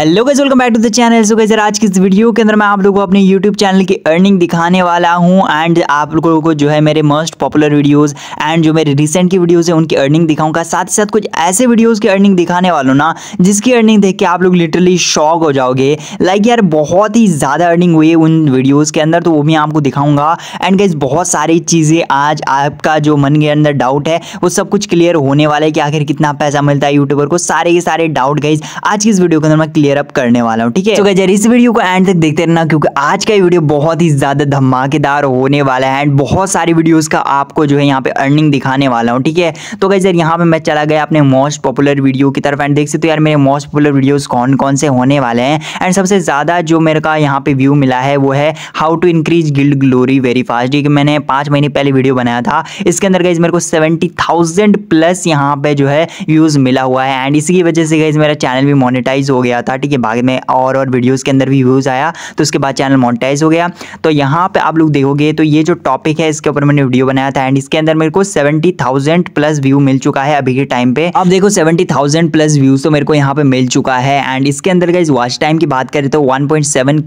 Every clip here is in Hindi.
hello guys welcome back to the channel so guys आज की इस वीडियो के अंदर मैं आप लोगों को अपने यूट्यूब चैनल की अर्निंग दिखाने वाला हूं एंड आप लोगों को जो है मेरे मोस्ट पॉपुलर वीडियोस एंड जो मेरे रिसेंट की वीडियोस है उनकी अर्निंग दिखाऊंगा साथ ही साथ कुछ ऐसे वीडियोस की अर्निंग दिखाने वाला हूँ ना जिसकी अर्निंग देख के आप लोग लिटरली शॉक हो जाओगे लाइक यार बहुत ही ज़्यादा अर्निंग हुई है उन वीडियोज़ के अंदर तो वो भी आपको दिखाऊंगा एंड गाइज बहुत सारी चीज़ें आज आपका जो मन के अंदर डाउट है वो सब कुछ क्लियर होने वाला है कि आखिर कितना पैसा मिलता है यूट्यूबर को सारे के सारे डाउट गाइज आज की इस वीडियो के अंदर मैं क्लियर अप करने वाला हूँ ठीक है तो गजर इस वीडियो को एंड तक देखते रहना क्योंकि आज का वीडियो बहुत ही ज्यादा धमाकेदार होने वाला है एंड बहुत सारी वीडियोज का आपको जो है यहाँ पे अर्निंग दिखाने वाला हूँ ठीक है तो जर यहाँ पे मैं चला गया अपने मोस्ट पॉपुलर वीडियो की तरफ एंड देख सकते हो यार मेरे मोस्ट पॉपुलर वीडियोज कौन कौन से होने वाले हैं एंड सबसे ज्यादा जो मेरे का यहाँ पे व्यू मिला है वो है how to increase guild glory very fast ठीक है मैंने पांच महीने पहले वीडियो बनाया था इसके अंदर गई मेरे को सेवेंटी थाउजेंड प्लस यहाँ पे जो है व्यूज मिला हुआ है एंड इसी की वजह से गई मेरा चैनल भी मोनिटाइज हो गया था थर्टी के बाद में और और वीडियोस के अंदर भी व्यूज़ आया तो उसके बाद चैनल मोनिटाइज हो गया तो यहाँ पे आप लोग देखोगे तो ये जो टॉपिक है इसके ऊपर मैंने वीडियो बनाया था एंड इसके अंदर मेरे को सेवेंटी प्लस व्यू मिल चुका है अभी के टाइम पे अब देखो सेवेंटी प्लस व्यूज तो मेरे को यहाँ पे मिल चुका है एंड इसके अंदर गाइज वॉच टाइम की बात करें तो वन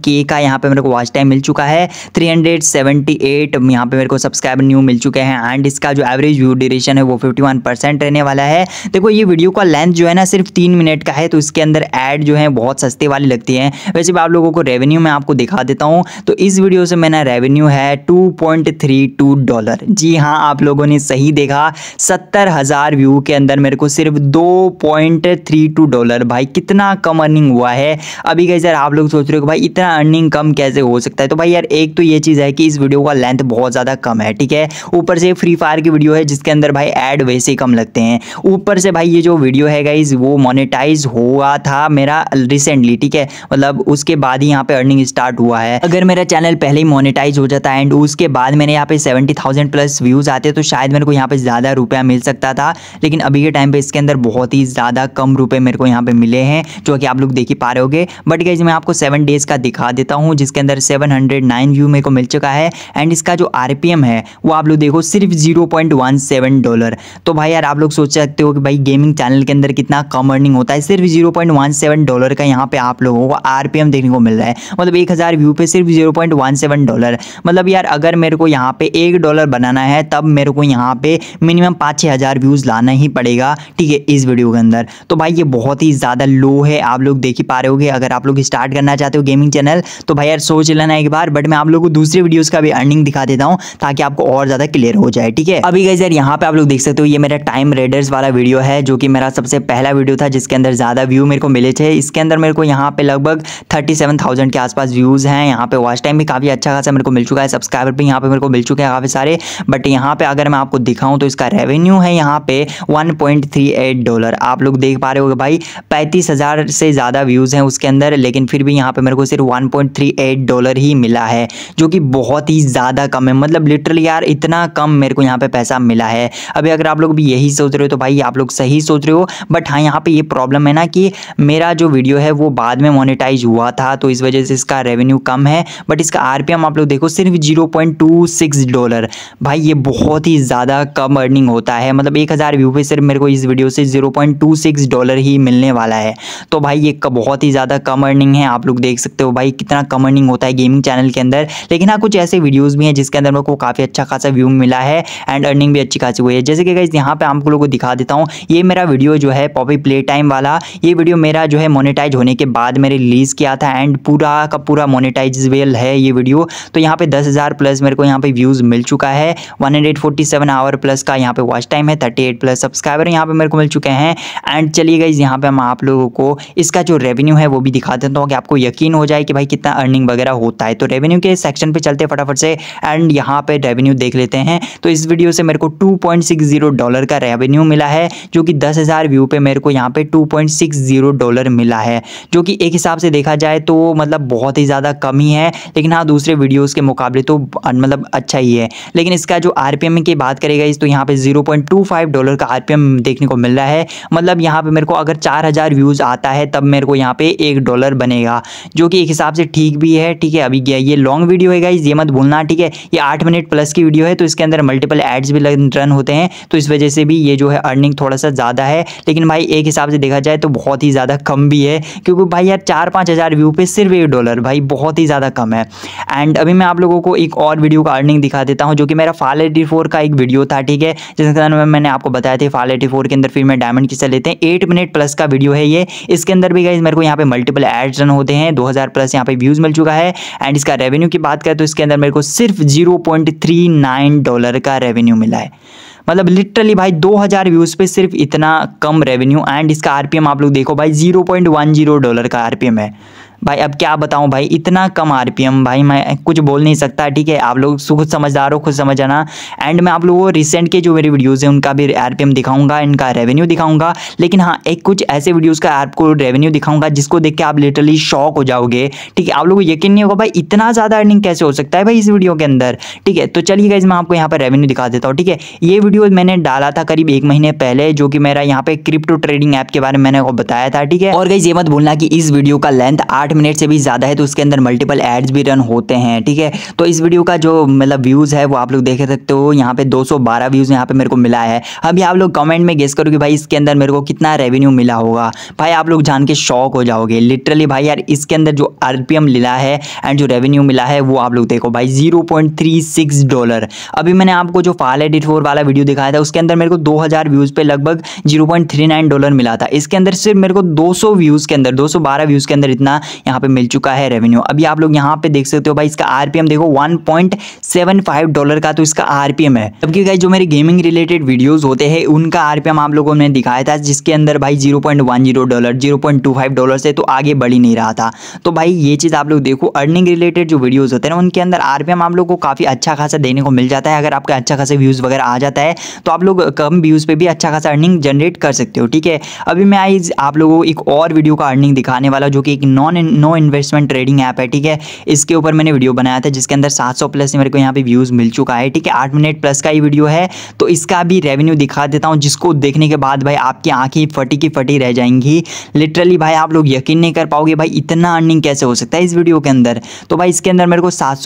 के का यहाँ पे मेरे को वॉच टाइम मिल चुका है थ्री हंड्रेड सेवेंटी एट यहाँ पे मेरे को सब्सक्राइबर न्यू मिल चुके हैं एंड इसका जो एवरेज व्यू ड्यूरेशन है वो फिफ्टी वन परसेंट रहने वाला है देखो ये वीडियो का लेंथ जो है ना सिर्फ तीन मिनट का है तो इसके अंदर एड जो है बहुत सस्ते वाली लगती है वैसे भी आप लोगों को रेवेन्यू मैं आपको दिखा देता हूँ तो इस वीडियो से मैंने रेवेन्यू है टू डॉलर जी हाँ आप लोगों ने सही देखा सत्तर हज़ार व्यू के अंदर मेरे को सिर्फ दो पॉइंट थ्री टू डॉलर भाई कितना कम अर्निंग हुआ है अभी कैसे आप लोग सोच रहे हो भाई इतना अर्निंग कम कैसे हो सकता है तो भाई यार एक तो ये चीज़ है कि इस वीडियो का लेंथ बहुत ज़्यादा कम है ठीक है ऊपर से फ्री फायर की वीडियो है जिसके अंदर भाई एड वैसे कम लगते हैं ऊपर से भाई ये जो वीडियो है गाइज वो मोनिटाइज हुआ था मेरा रिसेंटली ठीक है मतलब उसके बाद ही यहाँ पे अर्निंग स्टार्ट हुआ है अगर मेरा चैनल पहले ही मोनिटाइज हो जाता है एंड उसके बाद मैंने यहाँ पे सेवेंटी थाउजेंड प्लस व्यूज़ आते तो शायद मेरे को यहाँ पे ज़्यादा रुपया मिल सकता था लेकिन अभी के टाइम पे इसके अंदर बहुत ही ज़्यादा कम रुपए मेरे को यहाँ पे मिले हैं जो कि आप लोग देख ही पा रहे हो बट गाइज मैं आपको सेवन डेज़ का दिखा देता हूँ जिसके अंदर सेवन हंड्रेड नाइन व्यू मेरे को मिल चुका है एंड इसका जो आर है वो आप लोग देखो सिर्फ zero point one seven dollar तो भाई यार आप लोग सोच सकते हो कि भाई गेमिंग चैनल के अंदर कितना कम अर्निंग होता है सिर्फ zero point one seven dollar का यहाँ पे आप लोगों को आरपीएम देखने को मिल रहा है मतलब एक हज़ार व्यू पे सिर्फ zero point one seven dollar मतलब यार अगर मेरे को यहाँ पे एक डॉलर बनाना है तब मेरे को यहाँ पे मिनिमम पाँच छः हज़ार व्यूज़ लाना ही पड़ेगा ठीक है इस वीडियो के अंदर तो भाई ये बहुत ही ज़्यादा लो है आप लोग देख ही पा रहे हो अगर आप लोग स्टार्ट करना चाहते हो गेमिंग चैनल तो भाई यार सोच लेना एक बार बट मैं आप लोग को दूसरे वीडियोज़ का भी अर्निंग दिखा देता हूँ ताकि आपको और ज़्यादा क्लियर हो जाए ठीक है अभी गई यार यहाँ पे आप लोग देख सकते हो ये मेरा टाइम रेडर्स वाला वीडियो है जो कि मेरा सबसे पहला वीडियो था जिसके अंदर ज़्यादा व्यू मेरे को मिले थे इसके अंदर मेरे को यहाँ पे लगभग थर्टी सेवन थाउजेंड के आसपास व्यूज़ हैं यहाँ पे वॉच टाइम भी काफ़ी अच्छा खासा मेरे को मिल चुका है सब्सक्राइबर भी यहाँ पे मेरे को मिल चुके हैं काफ़ी सारे बट यहाँ पे अगर मैं आपको दिखाऊँ तो इसका रेवेन्यू है यहाँ पे 1.38 डॉलर आप लोग देख पा रहे हो भाई पैंतीस से ज़्यादा व्यूज़ हैं उसके अंदर लेकिन फिर भी यहाँ पे मेरे को सिर्फ वन डॉलर ही मिला है जो कि बहुत ही ज़्यादा कम है मतलब लिटरली यार इतना कम मेरे को यहाँ पे पैसा मिला है अभी अगर आप लोग भी यही सोच रहे हो तो भाई आप लोग सही सोच रहे हो बट हाँ यहाँ पर ये प्रॉब्लम है ना कि मेरा जो वीडियो है वो बाद में मोनिटाइज हुआ था तो इस वजह से इसका रेवेन्यू कम है बट इसका आर आप लोग देखो सिर्फ जीरो डॉलर भाई ये बहुत ही ज़्यादा कम अर्निंग होता है मतलब एक व्यू पे सिर्फ मेरे को इस वीडियो से जीरो डॉलर ही मिलने वाला है तो भाई ये बहुत ही ज़्यादा कम अर्निंग है आप लोग देख सकते हो भाई कितना कम अर्निंग होता है गेमिंग चैनल के अंदर लेकिन हाँ कुछ ऐसे वीडियोस भी हैं जिसके अंदर मेरे को काफ़ी अच्छा खासा व्यू मिला है एंड अर्निंग भी अच्छी खासी हुई है जैसे कि गाइज यहाँ पे आप लोगों को दिखा देता हूँ ये मेरा वीडियो जो है पॉपी प्ले टाइम वाला ये वीडियो मेरा जो है मोनिटाइज मोनेटाइज होने के बाद मैं रिलीज़ किया था एंड पूरा का पूरा मोनेटाइजेबल है ये वीडियो तो यहाँ पे दस हज़ार प्लस मेरे को यहाँ पे व्यूज़ मिल चुका है 147 आवर प्लस का यहाँ पे वॉच टाइम है 38 प्लस सब्सक्राइबर यहाँ पे मेरे को मिल चुके हैं एंड चलिए गई यहाँ पे हम आप लोगों को इसका जो रेवेन्यू है वो भी दिखा देता हूँ कि आपको यकीन हो जाए कि भाई कितना अर्निंग वगैरह होता है तो रेवेन्यू के सेक्शन पर चलते फटाफट से एंड यहाँ पर रेवेन्यू देख लेते हैं तो इस वीडियो से मेरे को टू डॉलर का रेवेन्यू मिला है जो कि दस व्यू पर मेरे को यहाँ पर टू डॉलर मिला है जो कि एक हिसाब से देखा जाए तो मतलब बहुत ही ज़्यादा कम ही है लेकिन हाँ दूसरे वीडियोज़ के मुकाबले तो मतलब अच्छा ही है लेकिन इसका जो आर की बात करेगा इस तो यहाँ पर ज़ीरो डॉलर का आर देखने को मिल रहा है मतलब यहाँ पर मेरे को अगर चार व्यूज़ आता है तब मेरे को यहाँ पे एक डॉलर बनेगा जो कि एक हिसाब से ठीक भी है ठीक है अभी ये लॉन्ग वीडियो है गाइज ये मत भूलना ठीक है ये आठ मिनट प्लस की वीडियो है तो इसके अंदर मल्टीपल एड्स भी रन होते हैं तो इस वजह से भी ये जो है अर्निंग थोड़ा सा ज़्यादा है लेकिन भाई एक हिसाब से देखा जाए तो बहुत ही ज़्यादा कम भी है है क्योंकि भाई यार चार पाँच हज़ार व्यू पे सिर्फ एक डॉलर भाई बहुत ही ज़्यादा कम है एंड अभी मैं आप लोगों को एक और वीडियो का अर्निंग दिखा देता हूँ जो कि मेरा फाल एटी फोर का एक वीडियो था ठीक है जिसके मैं मैंने आपको बताया था फाल एटी के अंदर फिर मैं डायमंड किसा लेते हैं एट मिनट प्लस का वीडियो है ये इसके अंदर भी गई मेरे को यहाँ पे मल्टीपल एड्स रन होते हैं दो प्लस यहाँ पे व्यूज़ मिल चुका है एंड इसका रेवेन्यू की बात करें तो इसके अंदर मेरे को सिर्फ जीरो डॉलर का रेवेन्यू मिला है मतलब लिटरली भाई 2000 व्यूज़ पे सिर्फ इतना कम रेवेन्यू एंड इसका आरपीएम आप लोग देखो भाई 0.10 डॉलर का आरपीएम है भाई अब क्या बताऊं भाई इतना कम आरपीएम भाई मैं कुछ बोल नहीं सकता ठीक है आप लोग खुद समझदार हो खुद समझ आना एंड मैं आप लोगों को रिसेंट के जो मेरे वीडियोज़ हैं उनका भी आरपीएम दिखाऊंगा इनका रेवेन्यू दिखाऊंगा लेकिन हाँ एक कुछ ऐसे वीडियोस का आपको रेवेन्यू दिखाऊंगा जिसको देख के आप लिटरली शॉक हो जाओगे ठीक है आप लोग को यकीन नहीं होगा भाई इतना ज़्यादा अर्निंग कैसे हो सकता है भाई इस वीडियो के अंदर ठीक है तो चलिएगा इसमें आपको यहाँ पर रेवेन्यू दिखा देता हूँ ठीक है ये वीडियो मैंने डाला था करीब एक महीने पहले जो कि मेरा यहाँ पे क्रिप्टो ट्रेडिंग ऐप के बारे में मैंने बताया था ठीक है और गई ये मत भूलना कि इस वीडियो का लेंथ आठ साठ मिनट से भी ज़्यादा है तो उसके अंदर मल्टीपल एड्स भी रन होते हैं ठीक है तो इस वीडियो का जो मतलब व्यूज़ है वो आप लोग देख सकते हो यहाँ पे 212 व्यूज़ यहाँ पे मेरे को मिला है अभी आप लोग कमेंट में गेस करो कि भाई इसके अंदर मेरे को कितना रेवेन्यू मिला होगा भाई आप लोग जान के शौक हो जाओगे लिटरली भाई यार इसके अंदर जो आर मिला है एंड जो रेवेन्यू मिला है वो आप लोग देखो भाई जीरो डॉलर अभी मैंने आपको जो फाल एडिट फोर वाला वीडियो दिखाया था उसके अंदर मेरे को हज़ार व्यूज़ पर लगभग नाइन डॉलर मिला था इसके अंदर सिर्फ मेरे को सौ व्यूज़ के अंदर बारह व्यूज़ के अंदर इतना यहाँ पे मिल चुका है रेवेन्यू अभी आप लोग यहाँ पे देख सकते हो भाई इसका आरपीएम देखो 1.75 डॉलर का तो इसका आरपीएम है जबकि भाई जो मेरे गेमिंग रिलेटेड वीडियोज होते हैं उनका आरपीएम आप लोगों ने दिखाया था जिसके अंदर भाई जीरो डॉलर 0.25 डॉलर से तो आगे बढ़ ही नहीं रहा था तो भाई ये चीज़ आप लोग देखो अर्निंग रिलेटेड जो वीडियोज़ होते हैं उनके अंदर आरपीएम आप लोग को काफ़ी अच्छा खासा देने को मिल जाता है अगर आपका अच्छा खासा व्यूज़ वगैरह आ जाता है तो आप लोग कम व्यूज़ पर भी अच्छा खासा अर्निंग जनरेट कर सकते हो ठीक है अभी मैं आज आप लोगों को एक और वीडियो का अर्निंग दिखाने वाला जो कि एक non no investment trading app है ठीक है इसके ऊपर मैंने वीडियो बनाया था जिसके अंदर 700 प्लस मेरे को यहाँ पे व्यूज़ मिल चुका है ठीक है आठ मिनट प्लस का ही वीडियो है तो इसका भी रेवेन्यू दिखा देता हूँ जिसको देखने के बाद भाई आपकी आंखें फटी की फटी रह जाएंगी लिटरली भाई आप लोग यकीन नहीं कर पाओगे भाई इतना अर्निंग कैसे हो सकता है इस वीडियो के अंदर तो भाई इसके अंदर मेरे को सात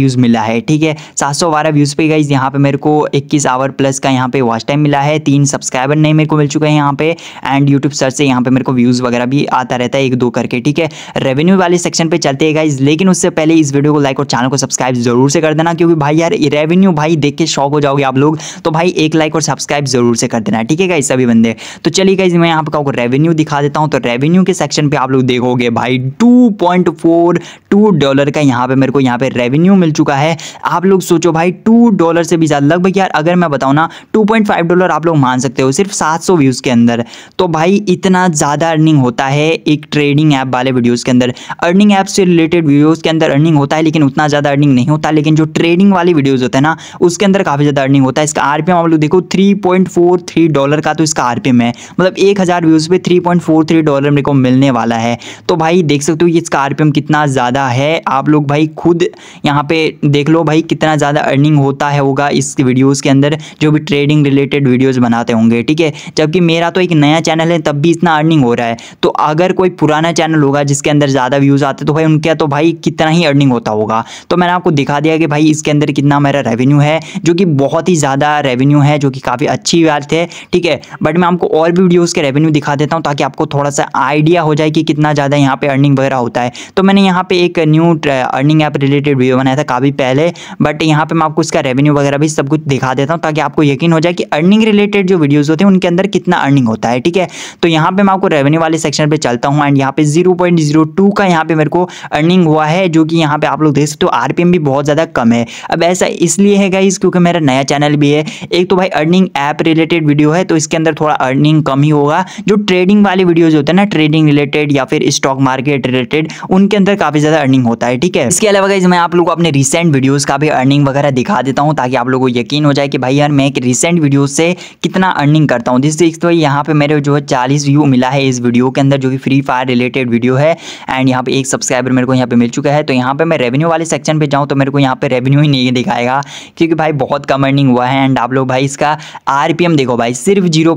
व्यूज़ मिला है ठीक है सात व्यूज़ पे गई यहाँ पे मेरे को इक्कीस आवर प्लस का यहाँ पे वॉच टाइम मिला है तीन सब्सक्राइबर नहीं मेरे को मिल चुका है यहाँ पे एंड यूट्यूब सर से यहाँ पे मेरे को व्यूज़ वगैरह भी आता रहता है एक दो करके ठीक है रेवेन्यू वाले सेक्शन पे चलते हैं गाइज लेकिन उससे पहले इस वीडियो को लाइक और चैनल को सब्सक्राइब जरूर से कर देना क्योंकि भाई यार रेवेन्यू भाई देख के शौक हो जाओगे आप लोग तो भाई एक लाइक और सब्सक्राइब जरूर से कर देना ठीक है गाइज सभी बंदे तो चलिए गाइज मैं यहाँ पर आपको रेवेन्यू दिखा देता हूँ तो रेवेन्यू के सेक्शन पर आप लोग देखोगे भाई टू डॉलर का यहाँ पर मेरे को यहाँ पर रेवेन्यू मिल चुका है आप लोग सोचो भाई टू डॉलर से भी ज़्यादा लगभग यार अगर मैं बताऊँ ना टू डॉलर आप लोग मान सकते हो सिर्फ सात व्यूज़ के अंदर तो भाई इतना ज़्यादा अर्निंग होता है एक ट्रेडिंग ऐप वाले वीडियोज़ के के अंदर अर्निंग ऐप से रिलेटेड वीडियोज़ के अंदर अर्निंग होता है लेकिन उतना ज़्यादा अर्निंग नहीं होता लेकिन जो ट्रेडिंग वाली वीडियोज़ होता है ना उसके अंदर काफ़ी ज़्यादा अर्निंग होता है इसका आर पी एम देखो थ्री डॉलर का तो इसका आर पी एम है मतलब एक हज़ार व्यूज़ पर थ्री डॉलर मेरे को मिलने वाला है तो भाई देख सकते हो कि इसका आर कितना ज़्यादा है आप लोग भाई खुद यहाँ पे देख लो भाई कितना ज़्यादा अर्निंग होता है होगा इस वीडियोज़ के अंदर जो भी ट्रेडिंग रिलेटेड वीडियोज़ बनाते होंगे ठीक है जबकि मेरा तो एक नया चैनल है तब भी इतना अर्निंग हो रहा है तो अगर कोई पुराना चैनल होगा जिसके अंदर अंदर ज़्यादा व्यूज़ आते तो भाई उनका तो भाई कितना ही अर्निंग होता होगा तो मैंने आपको दिखा दिया कि भाई इसके अंदर कितना मेरा रेवेन्यू है जो कि बहुत ही ज़्यादा रेवेन्यू है जो कि काफ़ी अच्छी बात है ठीक है बट मैं आपको और भी वीडियोज़ के रेवेन्यू दिखा देता हूँ ताकि आपको थोड़ा सा आइडिया हो जाए कि कितना ज़्यादा यहाँ पर अर्निंग वगैरह होता है तो मैंने यहाँ पर एक new earning app related video बनाया था काफ़ी पहले बट यहाँ पर मैं आपको इसका रेवेन्यू वगैरह भी सब कुछ दिखा देता हूँ ताकि आपको यकीन हो जाए कि अर्निंग रिलेटेड जो वीडियोज़ होते हैं उनके अंदर कितना अर्निंग होता है ठीक है तो यहाँ पर मैं आपको रेवेन्यू वाले सेक्शन पर चलता हूँ एंड यहाँ पे जीरो पॉइंट जीरो टू का यहाँ पे मेरे को अर्निंग हुआ है जो कि यहाँ पे आप लोग देख सकते हो आर भी बहुत ज़्यादा कम है अब ऐसा इसलिए है गाइज क्योंकि मेरा नया चैनल भी है एक तो भाई अर्निंग ऐप रिलेटेड वीडियो है तो इसके अंदर थोड़ा अर्निंग कम ही होगा जो ट्रेडिंग वाले वीडियोज होते हैं ना ट्रेडिंग रिलेटेड या फिर स्टॉक मार्केट रिलेटेड उनके अंदर काफ़ी ज़्यादा अर्निंग होता है ठीक है इसके अलावा गाइज मैं आप लोग को अपने रिसेंट वीडियोज़ का भी अर्निंग वगैरह दिखा देता हूँ ताकि आप लोग को यकीन हो जाए कि भाई यार मैं एक रिसेंट वीडियो से कितना अर्निंग करता हूँ जिससे तो यहाँ पर मेरे जो है चालीस व्यू मिला है इस वीडियो के अंदर जो कि फ्री फायर रिलेटेड वीडियो है एंड यहाँ पे एक सब्सक्राइबर मेरे को यहाँ पे मिल चुका है तो यहाँ पे मैं रेवेन्यू वाले सेक्शन पे जाऊँ तो मेरे को यहाँ पे रेवेन्यू ही नहीं दिखाएगा क्योंकि भाई बहुत कम अर्निंग हुआ है एंड आप लोग भाई इसका आर देखो भाई सिर्फ जीरो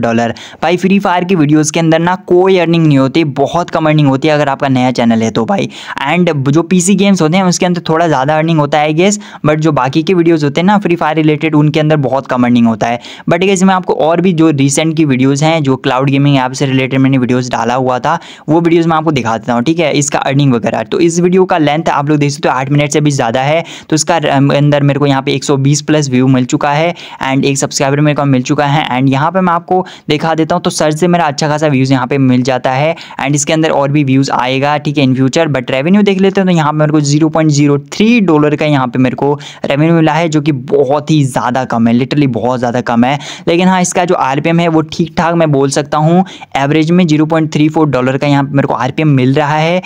डॉलर भाई फ्री फायर की वीडियोज़ के अंदर ना कोई अर्निंग नहीं होती बहुत कम अर्निंग होती है अगर आपका नया चैनल है तो भाई एंड जो पी गेम्स होते हैं उसके अंदर थोड़ा ज़्यादा अर्निंग होता है गेस बट जो बाकी के वीडियोज़ होते हैं ना फ्री फायर रिलेटेड उनके अंदर बहुत कम अर्निंग होता है बट गेस मैं आपको और भी जो रिसेंट की वीडियोज़ हैं जो क्लाउड गेमिंग ऐप से रिलेटेड मैंने वीडियोज़ डाला हुआ था वो वीडियोज़ मैं आपको दिखा देता हूँ ठीक है इसका अर्निंग वगैरह तो इस वीडियो का लेंथ आप लोग देख सकते हो आठ मिनट से भी ज़्यादा है तो इसका अंदर मेरे को यहाँ पे 120 प्लस व्यू मिल चुका है एंड एक सब्सक्राइबर मेरे को मिल चुका है एंड यहाँ पर मैं आपको दिखा देता हूँ तो सर्च से मेरा अच्छा खासा व्यूज़ यहाँ पर मिल जाता है एंड इसके अंदर और भी व्यूज़ आएगा ठीक है इन फ्यूचर बट रेवेन्यू देख लेते हैं तो यहाँ पर मेरे को जीरो डॉलर का यहाँ पर मेरे को रेवेन्यू मिला है जो कि बहुत ही ज़्यादा कम है लिटरली बहुत ज़्यादा कम है लेकिन हाँ इसका जो आर है वो ठीक ठाक मैं बोल सकता हूँ एवरेज में जीरो डॉलर का यहाँ मेरे को आर मिल रहा है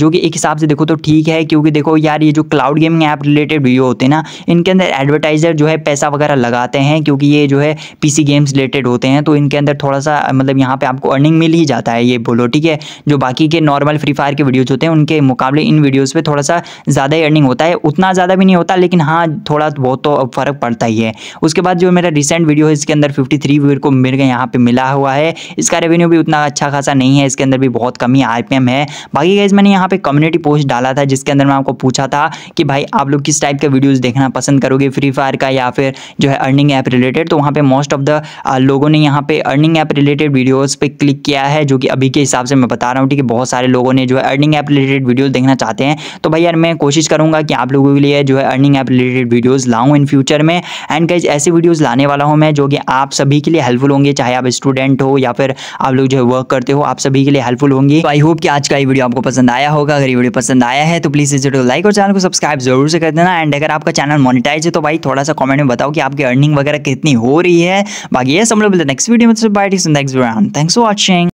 जो कि एक हिसाब से देखो तो ठीक है क्योंकि देखो यार ये जो cloud gaming app related video होते हैं ना इनके अंदर एडवर्टाइज़र जो है पैसा वगैरह लगाते हैं क्योंकि ये जो है पीसी गेम्स रिलेटेड होते हैं तो इनके अंदर थोड़ा सा मतलब यहाँ पे आपको अर्निंग मिल ही जाता है ये बोलो ठीक है जो बाकी के नॉर्मल फ्री फायर के वीडियोज़ होते हैं उनके मुकाबले इन वीडियोज़ पर थोड़ा सा ज़्यादा ही अर्निंग होता है उतना ज़्यादा भी नहीं होता लेकिन हाँ थोड़ा बहुत तो फ़र्क पड़ता ही है उसके बाद जो मेरा रिसेंट वीडियो है इसके अंदर फिफ्टी थ्री व्यूर को मेरे यहाँ पर मिला हुआ है इसका रेवेन्यू भी उतना अच्छा खासा नहीं है इसके अंदर भी बहुत कमी आई एम है बाकी गाइज मैंने यहाँ पे कम्युनिटी पोस्ट डाला था जिसके अंदर मैं आपको पूछा था कि भाई आप लोग किस टाइप के वीडियोज़ देखना पसंद करोगे फ्री फायर का या फिर जो है अर्निंग ऐप रिलेटेड तो वहाँ पे मोस्ट ऑफ द लोगों ने यहाँ पे अर्निंग ऐप रिलेटेड वीडियोज़ पे क्लिक किया है जो कि अभी के हिसाब से मैं बता रहा हूँ ठीक है बहुत सारे लोगों ने जो है अर्निंग ऐप रिलेटेड वीडियोस देखना चाहते हैं तो भाई यार मैं कोशिश करूँगा कि आप लोगों के लिए जो है अर्निंग ऐप रिलेटेड वीडियोज़ लाऊँ इन फ्यूचर में एंड गाइज ऐसी वीडियोज़ लाने वाला हूँ मैं जो कि आप सभी के लिए हेल्पफुल होंगे चाहे आप स्टूडेंट हो या फिर आप लोग जो है वर्क करते हो आप सभी के लिए हेल्पफुल होंगी तो आई होप कि कि आज का ये वीडियो आपको पसंद आया होगा अगर ये वीडियो पसंद आया है तो प्लीज़ इस वीडियो को लाइक और चैनल को सब्सक्राइब जरूर से कर देना एंड अगर आपका चैनल मोनिटाइज है तो भाई थोड़ा सा कमेंट में बताओ कि आपकी अर्निंग वगैरह कितनी हो रही है बाकी ये समझ लो नेक्स्ट वीडियो में थैंक्स फॉर वॉचिंग